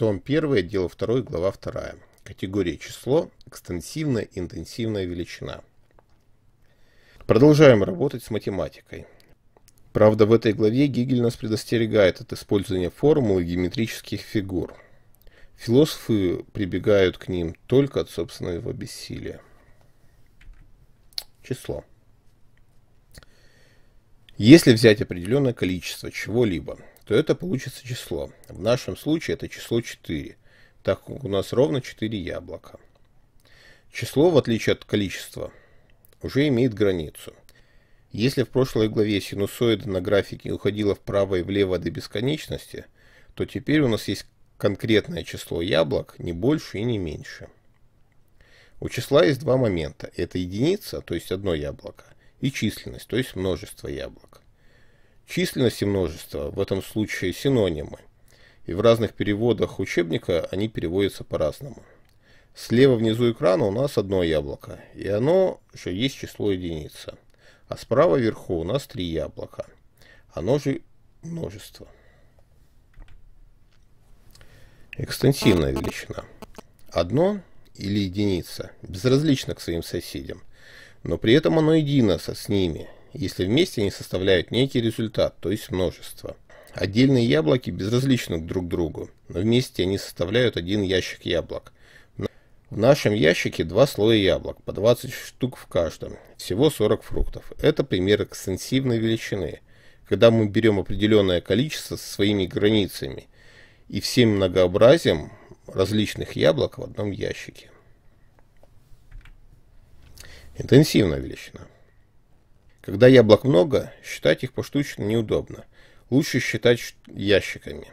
Том 1, дело 2, глава 2. Категория число, экстенсивная и интенсивная величина. Продолжаем работать с математикой. Правда, в этой главе Гегель нас предостерегает от использования формул геометрических фигур. Философы прибегают к ним только от собственного бессилия. Число. Если взять определенное количество чего-либо – то это получится число. В нашем случае это число 4, так как у нас ровно 4 яблока. Число, в отличие от количества, уже имеет границу. Если в прошлой главе синусоида на графике уходила вправо и влево до бесконечности, то теперь у нас есть конкретное число яблок, не больше и не меньше. У числа есть два момента. Это единица, то есть одно яблоко, и численность, то есть множество яблок. Численность и множество в этом случае синонимы, и в разных переводах учебника они переводятся по-разному. Слева внизу экрана у нас одно яблоко, и оно же есть число единица. А справа вверху у нас три яблока. Оно же множество. Экстенсивная величина. Одно или единица, безразлично к своим соседям, но при этом оно едино со с ними – если вместе они составляют некий результат, то есть множество. Отдельные яблоки безразличны друг другу, но вместе они составляют один ящик яблок. В нашем ящике два слоя яблок, по 20 штук в каждом, всего 40 фруктов. Это пример экстенсивной величины, когда мы берем определенное количество со своими границами и всем многообразием различных яблок в одном ящике. Интенсивная величина. Когда яблок много, считать их поштучно неудобно. Лучше считать ящиками.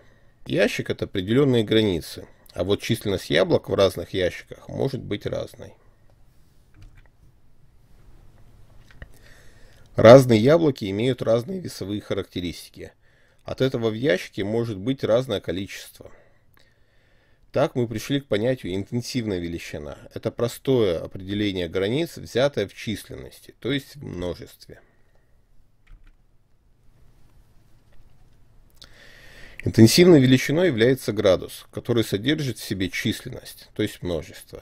Ящик – это определенные границы, а вот численность яблок в разных ящиках может быть разной. Разные яблоки имеют разные весовые характеристики. От этого в ящике может быть разное количество – так мы пришли к понятию интенсивная величина. Это простое определение границ, взятое в численности, то есть в множестве. Интенсивной величиной является градус, который содержит в себе численность, то есть множество,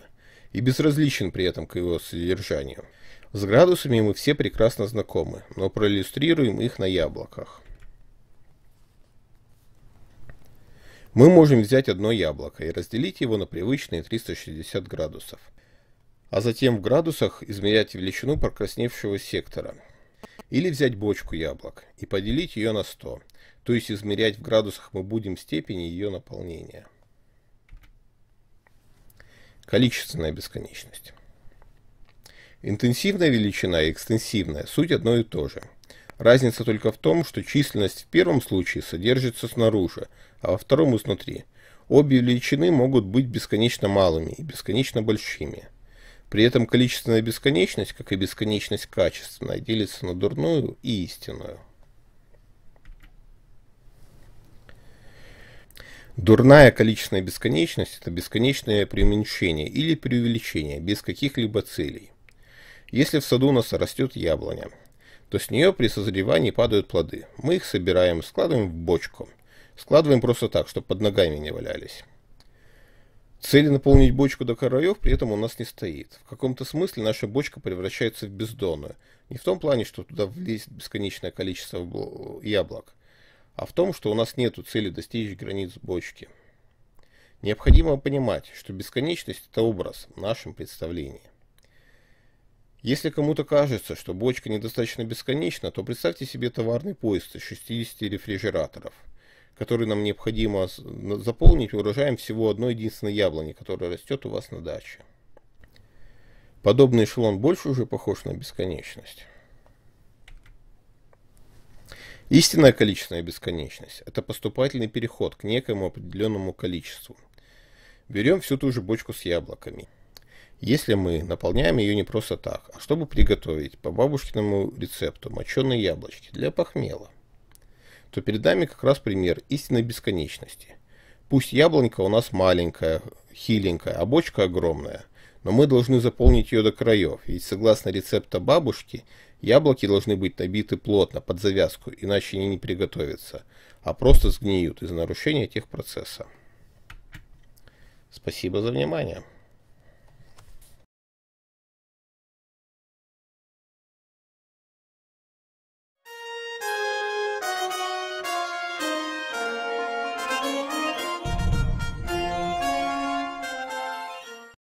и безразличен при этом к его содержанию. С градусами мы все прекрасно знакомы, но проиллюстрируем их на яблоках. Мы можем взять одно яблоко и разделить его на привычные 360 градусов, а затем в градусах измерять величину прокрасневшего сектора. Или взять бочку яблок и поделить ее на 100, то есть измерять в градусах мы будем степени ее наполнения. Количественная бесконечность. Интенсивная величина и экстенсивная – суть одно и то же – Разница только в том, что численность в первом случае содержится снаружи, а во втором изнутри. Обе величины могут быть бесконечно малыми и бесконечно большими. При этом количественная бесконечность, как и бесконечность качественная, делится на дурную и истинную. Дурная количественная бесконечность – это бесконечное преуменьшение или преувеличение без каких-либо целей. Если в саду у нас растет яблоня – то с нее при созревании падают плоды. Мы их собираем, складываем в бочку. Складываем просто так, чтобы под ногами не валялись. Цели наполнить бочку до краев при этом у нас не стоит. В каком-то смысле наша бочка превращается в бездонную. Не в том плане, что туда влезет бесконечное количество яблок, а в том, что у нас нет цели достичь границ бочки. Необходимо понимать, что бесконечность – это образ в нашем представлении. Если кому-то кажется, что бочка недостаточно бесконечна, то представьте себе товарный поезд из 60 рефрижераторов, который нам необходимо заполнить урожаем всего одной единственной яблони, которая растет у вас на даче. Подобный эшелон больше уже похож на бесконечность. Истинная количественная бесконечность – это поступательный переход к некоему определенному количеству. Берем всю ту же бочку с яблоками – если мы наполняем ее не просто так, а чтобы приготовить по бабушкиному рецепту моченые яблочки для похмела, то перед нами как раз пример истинной бесконечности. Пусть яблонька у нас маленькая, хиленькая, а бочка огромная, но мы должны заполнить ее до краев, ведь согласно рецепта бабушки, яблоки должны быть набиты плотно, под завязку, иначе они не приготовятся, а просто сгниют из-за нарушения техпроцесса. Спасибо за внимание.